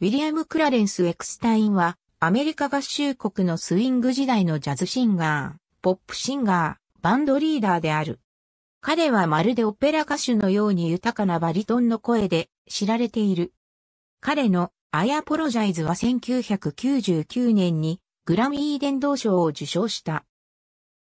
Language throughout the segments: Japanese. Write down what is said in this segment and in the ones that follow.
ウィリアム・クラレンス・エクスタインは、アメリカ合衆国のスイング時代のジャズシンガー、ポップシンガー、バンドリーダーである。彼はまるでオペラ歌手のように豊かなバリトンの声で知られている。彼のアイアポロジャイズは1999年にグラミー伝道賞を受賞した。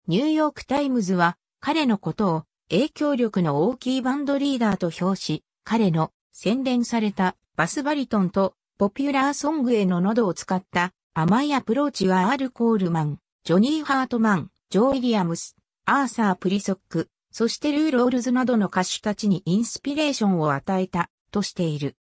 ニューヨークタイムズは彼のことを影響力の大きいバンドリーダーと評し、彼の洗練されたバスバリトンとポピュラーソングへの喉を使った甘いアプローチはアル・コールマン、ジョニー・ハートマン、ジョー・ウィリアムス、アーサー・プリソック、そしてルー・ロールズなどの歌手たちにインスピレーションを与えた、としている。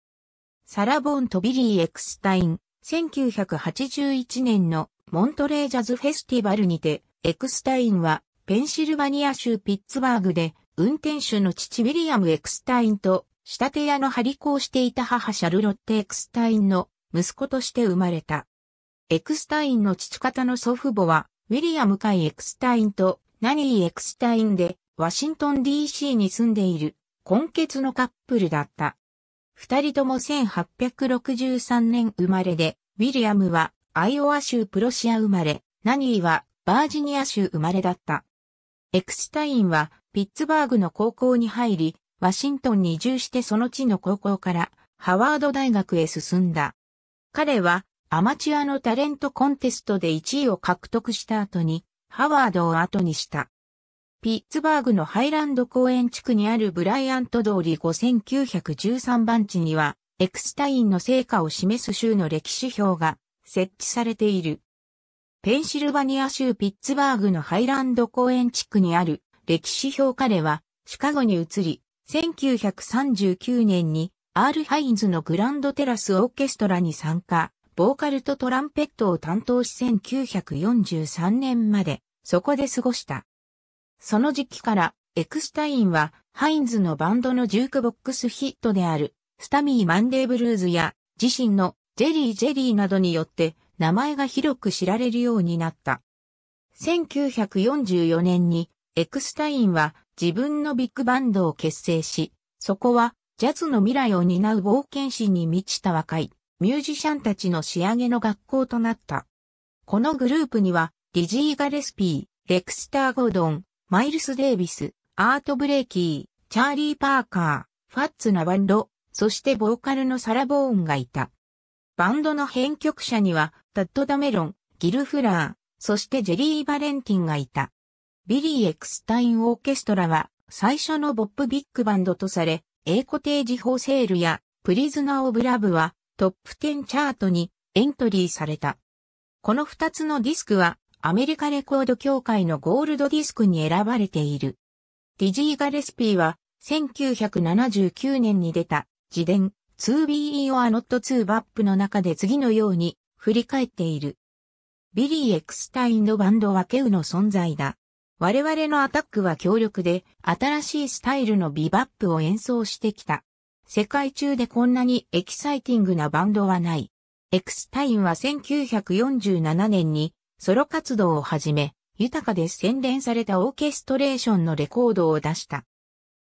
サラ・ボーンとビリー・エクスタイン、1981年のモントレージャズフェスティバルにて、エクスタインはペンシルバニア州ピッツバーグで運転手の父ウィリアム・エクスタインと仕立屋の張り子をしていた母シャルロッテ・エクスタインの息子として生まれた。エクスタインの父方の祖父母は、ウィリアム・カイ・エクスタインとナニー・エクスタインで、ワシントン DC に住んでいる、混血のカップルだった。二人とも1863年生まれで、ウィリアムはアイオワ州プロシア生まれ、ナニーはバージニア州生まれだった。エクスタインはピッツバーグの高校に入り、ワシントンに移住してその地の高校からハワード大学へ進んだ。彼はアマチュアのタレントコンテストで1位を獲得した後にハワードを後にした。ピッツバーグのハイランド公園地区にあるブライアント通り5913番地にはエクスタインの成果を示す州の歴史表が設置されている。ペンシルバニア州ピッツバーグのハイランド公園地区にある歴史表彼はシカゴに移り、1939年に R. ハインズのグランドテラスオーケストラに参加、ボーカルとトランペットを担当し1943年までそこで過ごした。その時期からエクスタインはハインズのバンドのジュークボックスヒットであるスタミー・マンデーブルーズや自身のジェリー・ジェリーなどによって名前が広く知られるようになった。1944年にエクスタインは自分のビッグバンドを結成し、そこはジャズの未来を担う冒険心に満ちた若いミュージシャンたちの仕上げの学校となった。このグループには、リジー・ガレスピー、レクスター・ゴードン、マイルス・デイビス、アート・ブレイキー、チャーリー・パーカー、ファッツナバンド、そしてボーカルのサラ・ボーンがいた。バンドの編曲者には、タッド・ダメロン、ギル・フラー、そしてジェリー・バレンティンがいた。ビリー・エクスタイン・オーケストラは最初のボップビッグバンドとされ、テージ・ホーセールやプリズナー・オブ・ラブはトップ10チャートにエントリーされた。この2つのディスクはアメリカレコード協会のゴールドディスクに選ばれている。ディジー・ガレスピーは1979年に出た自伝 2BE or Not 2 BAP の中で次のように振り返っている。ビリー・エクスタインのバンドはケウの存在だ。我々のアタックは強力で、新しいスタイルのビバップを演奏してきた。世界中でこんなにエキサイティングなバンドはない。エクスタインは1947年にソロ活動を始め、豊かで洗練されたオーケストレーションのレコードを出した。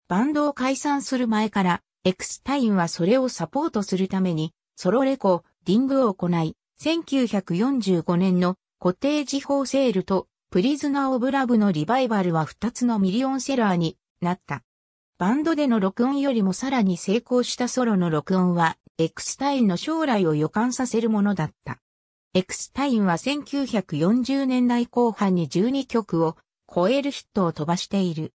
バンドを解散する前から、エクスタインはそれをサポートするために、ソロレコ、ディングを行い、1945年のコテージセールとプリズナー・オブ・ラブのリバイバルは2つのミリオンセラーになった。バンドでの録音よりもさらに成功したソロの録音は、エクスタインの将来を予感させるものだった。エクスタインは1940年代後半に12曲を超えるヒットを飛ばしている。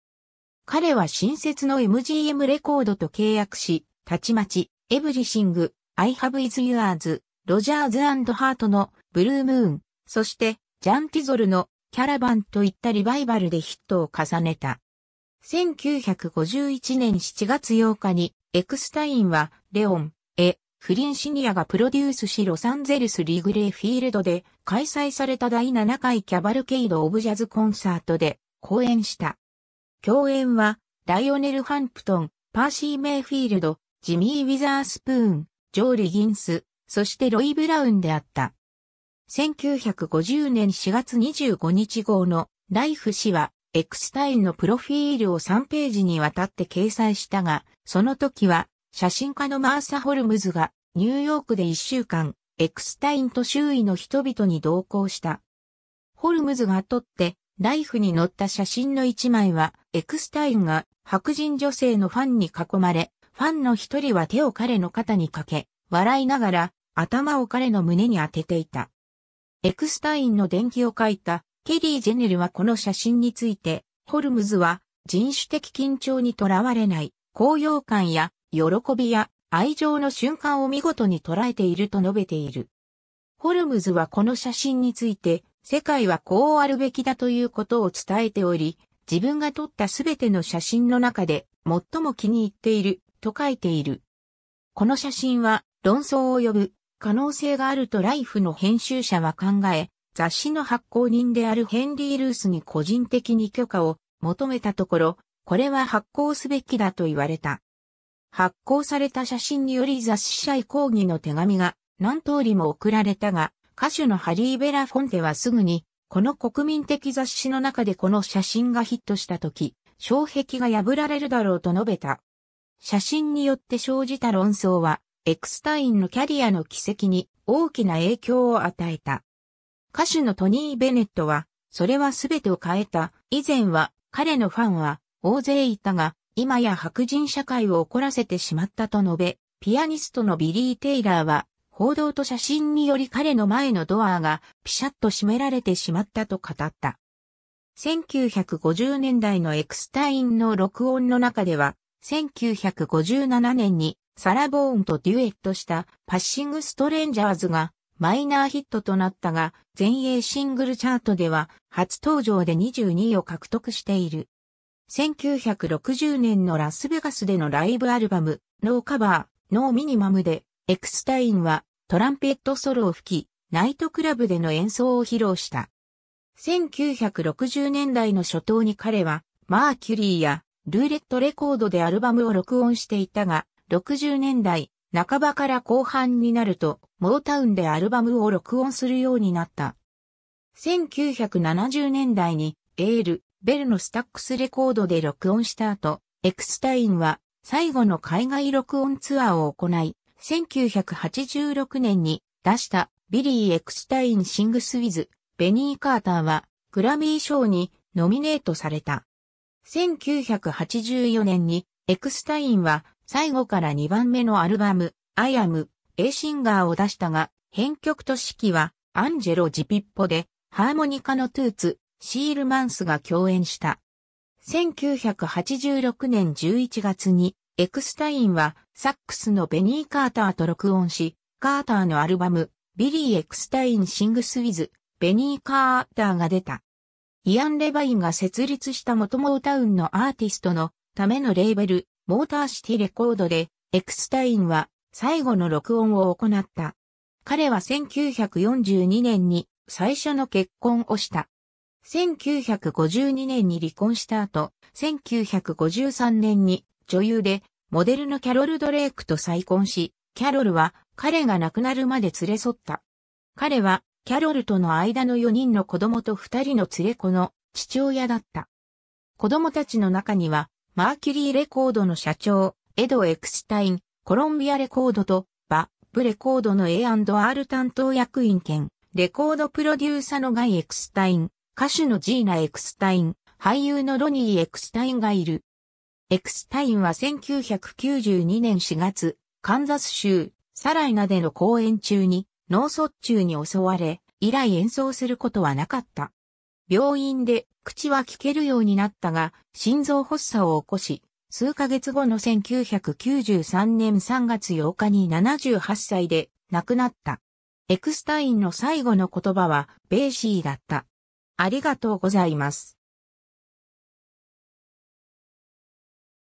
彼は新設の MGM レコードと契約し、たちまち、エブリシング、I have is yours、ロジャーズハートのブルームーン、そして、ジャンティゾルのキャラバンといったリバイバルでヒットを重ねた。1951年7月8日に、エクスタインは、レオン、エ、フリンシニアがプロデュースしロサンゼルスリグレーフィールドで開催された第7回キャバルケイド・オブ・ジャズ・コンサートで公演した。共演は、ライオネル・ハンプトン、パーシー・メイフィールド、ジミー・ウィザースプーン、ジョー・リギンス、そしてロイ・ブラウンであった。1950年4月25日号のライフ氏は、エクスタインのプロフィールを3ページにわたって掲載したが、その時は、写真家のマーサ・ホルムズが、ニューヨークで1週間、エクスタインと周囲の人々に同行した。ホルムズが撮って、ライフに載った写真の一枚は、エクスタインが白人女性のファンに囲まれ、ファンの一人は手を彼の肩にかけ、笑いながら頭を彼の胸に当てていた。エクスタインの伝記を書いたケリー・ジェネルはこの写真について、ホルムズは人種的緊張にとらわれない高揚感や喜びや愛情の瞬間を見事に捉えていると述べている。ホルムズはこの写真について、世界はこうあるべきだということを伝えており、自分が撮ったすべての写真の中で最も気に入っていると書いている。この写真は論争を呼ぶ可能性があるとライフの編集者は考え、雑誌の発行人であるヘンリー・ルースに個人的に許可を求めたところ、これは発行すべきだと言われた。発行された写真により雑誌社へ抗議の手紙が何通りも送られたが、歌手のハリー・ベラ・フォンテはすぐに、この国民的雑誌の中でこの写真がヒットした時、障壁が破られるだろうと述べた。写真によって生じた論争は、エクスタインのキャリアの軌跡に大きな影響を与えた。歌手のトニー・ベネットは、それは全てを変えた。以前は彼のファンは大勢いたが、今や白人社会を怒らせてしまったと述べ、ピアニストのビリー・テイラーは、報道と写真により彼の前のドアがピシャッと閉められてしまったと語った。1950年代のエクスタインの録音の中では、1957年にサラ・ボーンとデュエットしたパッシング・ストレンジャーズがマイナーヒットとなったが、全英シングルチャートでは初登場で22位を獲得している。1960年のラスベガスでのライブアルバム、ノーカバー、ノーミニマムで、エクスタインはトランペットソロを吹き、ナイトクラブでの演奏を披露した。1960年代の初頭に彼は、マーキュリーやルーレットレコードでアルバムを録音していたが、60年代半ばから後半になると、モータウンでアルバムを録音するようになった。1970年代に、エール、ベルのスタックスレコードで録音した後、エクスタインは最後の海外録音ツアーを行い、1986年に出したビリー・エクスタイン・シングス・ウィズ、ベニー・カーターはグラミー賞にノミネートされた。1984年にエクスタインは最後から2番目のアルバム、I am A Singer を出したが、編曲と指揮はアンジェロ・ジピッポで、ハーモニカのトゥーツ、シールマンスが共演した。1986年11月に、エクスタインはサックスのベニー・カーターと録音し、カーターのアルバム、ビリー・エクスタイン・シングス・ウィズ、ベニー・カーターが出た。イアン・レバインが設立した元モータウンのアーティストのためのレーベル、モーターシティレコードで、エクスタインは最後の録音を行った。彼は1942年に最初の結婚をした。1952年に離婚した後、1953年に女優でモデルのキャロル・ドレイクと再婚し、キャロルは彼が亡くなるまで連れ添った。彼はキャロルとの間の4人の子供と2人の連れ子の父親だった。子供たちの中にはマーキュリーレコードの社長、エド・エクスタイン、コロンビアレコードと、バブレコードの A&R 担当役員兼、レコードプロデューサのガイ・エクスタイン、歌手のジーナ・エクスタイン、俳優のロニー・エクスタインがいる。エクスタインは1992年4月、カンザス州、サライナでの公演中に、脳卒中に襲われ、以来演奏することはなかった。病院で口は聞けるようになったが、心臓発作を起こし、数ヶ月後の1993年3月8日に78歳で亡くなった。エクスタインの最後の言葉は、ベーシーだった。ありがとうございます。